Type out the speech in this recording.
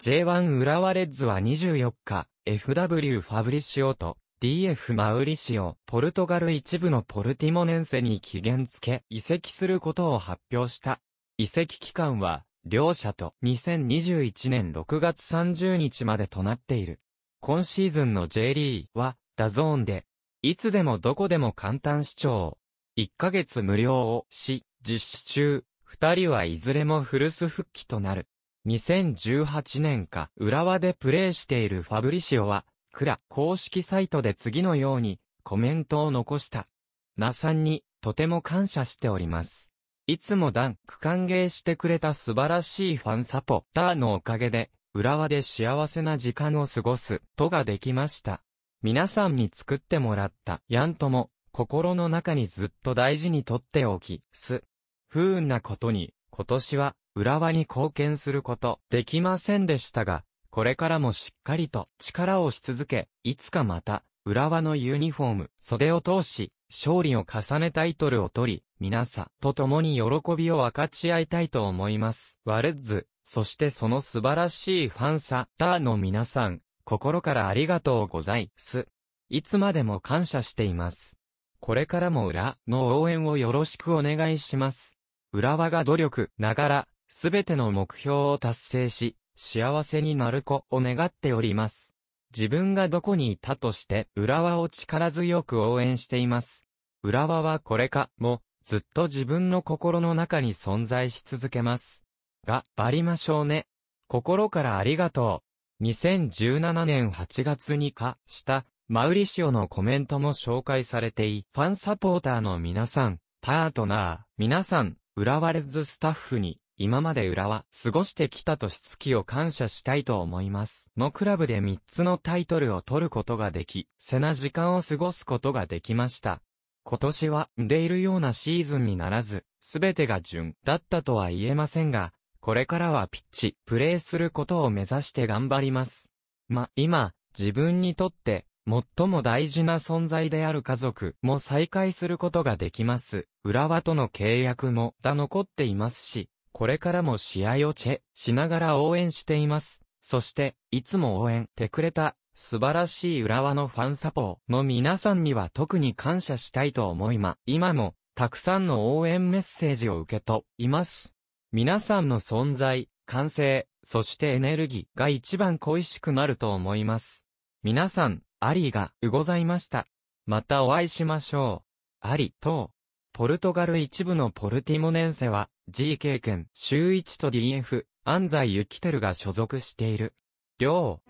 J1 浦和レッズは24日、FW ファブリシオと DF マウリシオ、ポルトガル一部のポルティモネンセに期限付け移籍することを発表した。移籍期間は、両者と2021年6月30日までとなっている。今シーズンの J リーは、ダゾーンで、いつでもどこでも簡単視聴。1ヶ月無料をし、実施中、2人はいずれもフルス復帰となる。2018年か、浦和でプレーしているファブリシオは、クラ公式サイトで次のようにコメントを残した。ナさんにとても感謝しております。いつもダンク歓迎してくれた素晴らしいファンサポターのおかげで、浦和で幸せな時間を過ごす、とができました。皆さんに作ってもらった、ヤンとも、心の中にずっと大事にとっておき、す。不運なことに、今年は、浦和に貢献することできませんでしたが、これからもしっかりと力をし続け、いつかまた、浦和のユニフォーム、袖を通し、勝利を重ねタイトルを取り、皆さんと共に喜びを分かち合いたいと思います。ワルズ、そしてその素晴らしいファンサターの皆さん、心からありがとうございます。いつまでも感謝しています。これからも裏の応援をよろしくお願いします。浦和が努力ながらすべての目標を達成し、幸せになる子を願っております。自分がどこにいたとして、浦和を力強く応援しています。浦和はこれかも、ずっと自分の心の中に存在し続けます。が、張りましょうね。心からありがとう。2017年8月に化した、マウリシオのコメントも紹介されてい、ファンサポーターの皆さん、パートナー、皆さん、浦和レッズスタッフに、今まで浦和、過ごしてきたとしつきを感謝したいと思います。のクラブで3つのタイトルを取ることができ、せな時間を過ごすことができました。今年は、でいるようなシーズンにならず、すべてが順だったとは言えませんが、これからはピッチ、プレーすることを目指して頑張ります。ま、今、自分にとって、最も大事な存在である家族も再会することができます。浦和との契約もだ残っていますし、これからも試合をチェしながら応援しています。そして、いつも応援てくれた、素晴らしい浦和のファンサポーの皆さんには特に感謝したいと思いま、今も、たくさんの応援メッセージを受け取います。皆さんの存在、感性、そしてエネルギーが一番恋しくなると思います。皆さん、ありがございました。またお会いしましょう。ありとう。ポルトガル一部のポルティモネンセは、GK 君、周一と DF、安西ユキテルが所属している。両。